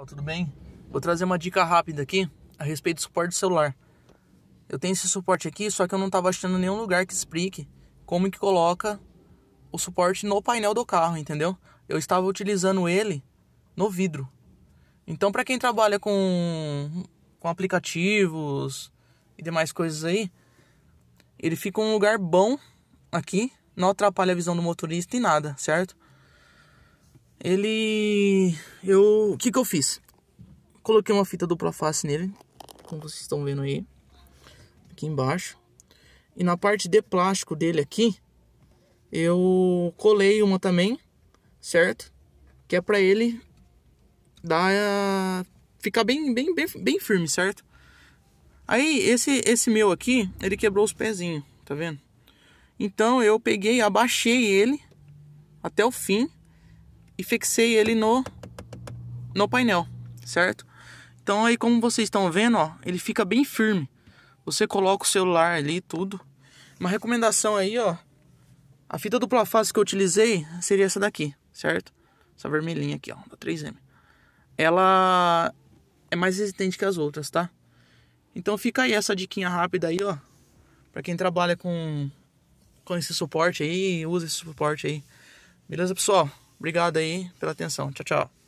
Olá, tudo bem? Vou trazer uma dica rápida aqui a respeito do suporte celular. Eu tenho esse suporte aqui, só que eu não estava achando nenhum lugar que explique como que coloca o suporte no painel do carro, entendeu? Eu estava utilizando ele no vidro. Então, para quem trabalha com, com aplicativos e demais coisas aí, ele fica um lugar bom aqui, não atrapalha a visão do motorista e nada, certo? Ele. Eu. O que, que eu fiz? Coloquei uma fita dupla face nele, como vocês estão vendo aí, aqui embaixo. E na parte de plástico dele aqui, eu colei uma também, certo? Que é para ele dar. ficar bem, bem, bem, bem firme, certo? Aí, esse, esse meu aqui, ele quebrou os pezinhos, tá vendo? Então, eu peguei, abaixei ele até o fim e fixei ele no, no painel, certo? Então aí como vocês estão vendo, ó, ele fica bem firme. Você coloca o celular ali tudo. Uma recomendação aí, ó. A fita dupla face que eu utilizei seria essa daqui, certo? Essa vermelhinha aqui, ó, da 3M. Ela é mais resistente que as outras, tá? Então fica aí essa diquinha rápida aí, ó. Pra quem trabalha com, com esse suporte aí, usa esse suporte aí. Beleza, pessoal? Obrigado aí pela atenção. Tchau, tchau.